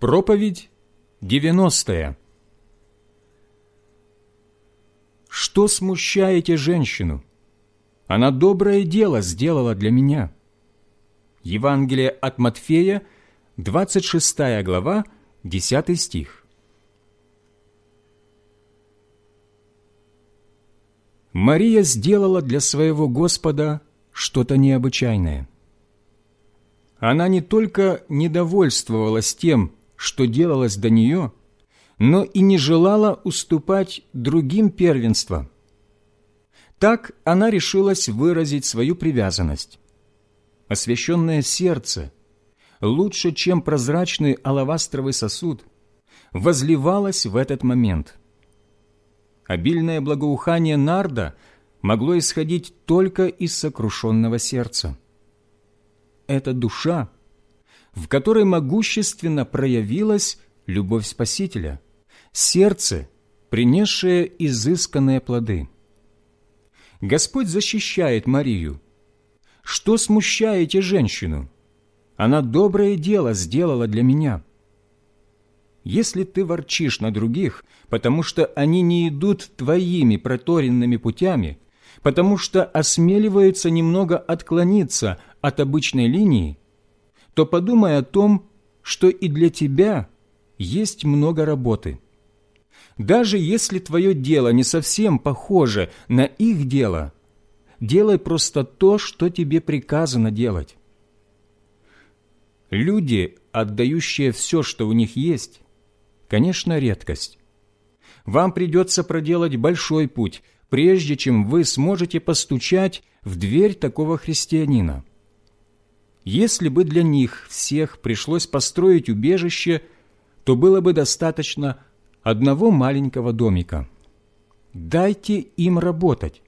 Проповедь 90. Что смущаете женщину? Она доброе дело сделала для меня. Евангелие от Матфея, 26 глава, 10 стих. Мария сделала для своего Господа что-то необычайное. Она не только недовольствовалась тем, что делалось до нее, но и не желала уступать другим первенство. Так она решилась выразить свою привязанность. Освященное сердце, лучше, чем прозрачный алавастровый сосуд, возливалось в этот момент. Обильное благоухание нарда могло исходить только из сокрушенного сердца. Эта душа – в которой могущественно проявилась любовь Спасителя, сердце, принесшее изысканные плоды. Господь защищает Марию. «Что смущаете женщину? Она доброе дело сделала для меня». Если ты ворчишь на других, потому что они не идут твоими проторенными путями, потому что осмеливаются немного отклониться от обычной линии, то подумай о том, что и для тебя есть много работы. Даже если твое дело не совсем похоже на их дело, делай просто то, что тебе приказано делать. Люди, отдающие все, что у них есть, конечно, редкость. Вам придется проделать большой путь, прежде чем вы сможете постучать в дверь такого христианина. Если бы для них всех пришлось построить убежище, то было бы достаточно одного маленького домика. Дайте им работать.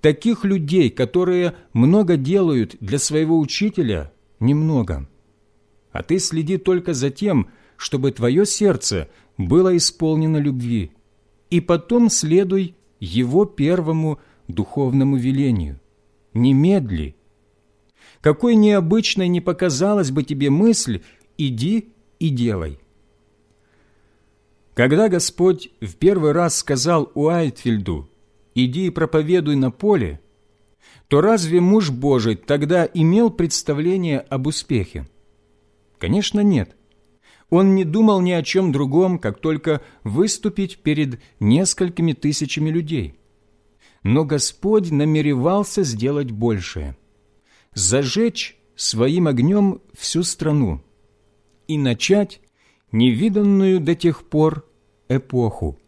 Таких людей, которые много делают для своего учителя, немного. А ты следи только за тем, чтобы твое сердце было исполнено любви, и потом следуй его первому духовному велению. Немедли какой необычной не показалась бы тебе мысль, иди и делай. Когда Господь в первый раз сказал Уайтфельду «Иди и проповедуй на поле», то разве муж Божий тогда имел представление об успехе? Конечно, нет. Он не думал ни о чем другом, как только выступить перед несколькими тысячами людей. Но Господь намеревался сделать большее – зажечь своим огнем всю страну и начать невиданную до тех пор эпоху.